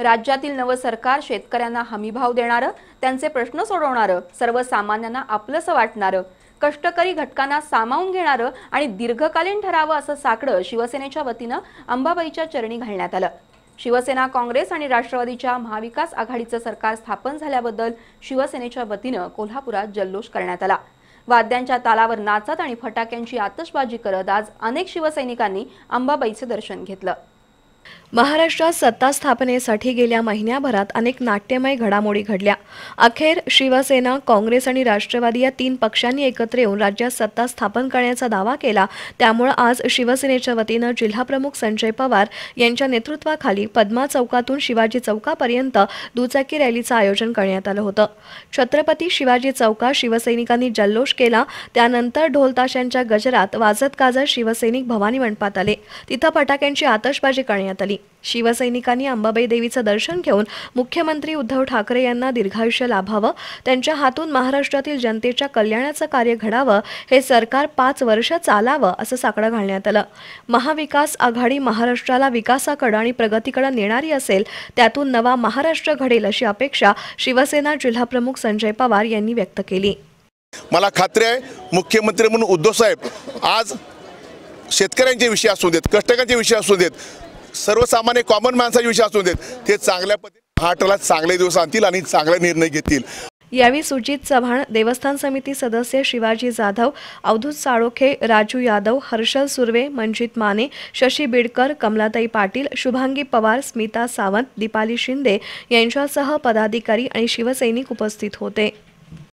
राज्यातील नवं सरकार शेतकऱ्यांना हमीभाव देणारं त्यांचे प्रश्न सोडवणारं सर्वसामान्यांना आपलंसं वाटणारं कष्टकरी घटकांना सामावून घेणारं आणि दीर्घकालीन ठरावं असं साकडं शिवसेनेच्या वतीनं अंबाबाईच्या चरणी घालण्यात आलं शिवसेना काँग्रेस आणि राष्ट्रवादीच्या महाविकास आघाडीचं सरकार स्थापन झाल्याबद्दल शिवसेनेच्या वतीनं कोल्हापुरात जल्लोष करण्यात आला वाद्यांच्या तालावर नाचत आणि फटाक्यांची आतषबाजी करत आज अनेक शिवसैनिकांनी अंबाबाईचं दर्शन घेतलं महाराष्ट्रात सत्ता स्थापनेसाठी गेल्या महिन्याभरात अनेक नाट्यमय घडामोडी घडल्या अखेर शिवसेना काँग्रेस आणि राष्ट्रवादी या तीन पक्षांनी एकत्र येऊन राज्यात सत्ता स्थापन करण्याचा दावा केला त्यामुळे आज शिवसेनेच्या वतीनं जिल्हाप्रमुख संजय पवार यांच्या नेतृत्वाखाली पद्मा चौकातून शिवाजी चौकापर्यंत दुचाकी रॅलीचं आयोजन करण्यात आलं होतं छत्रपती शिवाजी चौकात शिवसैनिकांनी जल्लोष केला त्यानंतर ढोलताशांच्या गजरात वाजत काजत शिवसैनिक भवानी मंडपात आले तिथं फटाक्यांची आतषबाजी करण्यात करण्यात आली शिवसैनिकांनी अंबाबाई देवीचं दर्शन घेऊन मुख्यमंत्री उद्धव ठाकरे यांना दीर्घायुष्य लाभावं त्यांच्या हातून महाराष्ट्रातील जनतेच्या कल्याणाचं कार्य घडावं हे सरकार पाच वर्ष चालावं असं साकडं घालण्यात आलं महाविकास आघाडी महाराष्ट्राला विकासाकडं आणि प्रगतीकडे नेणारी असेल त्यातून नवा महाराष्ट्र घडेल अशी अपेक्षा शिवसेना जिल्हाप्रमुख संजय पवार यांनी व्यक्त केली मला खात्री आहे मुख्यमंत्री म्हणून उद्धव साहेब आज शेतकऱ्यांचे विषय असू देत कष्टकांचे विषय असू देत सर्वसामान्य कॉमन माणसा विषय असू देत ते चांगल्या पद्धतीने महाराष्ट्राला चांगले दिवस आणतील आणि चांगले निर्णय घेतील यावेळी सुजित चव्हाण देवस्थान समिती सदस्य शिवाजी जाधव अवधूत साळोखे राजू यादव हर्षल सुर्वे मंजित माने शशी बिडकर कमलाताई पाटील शुभांगी पवार स्मिता सावंत दीपाली शिंदे यांच्यासह पदाधिकारी आणि शिवसैनिक उपस्थित होते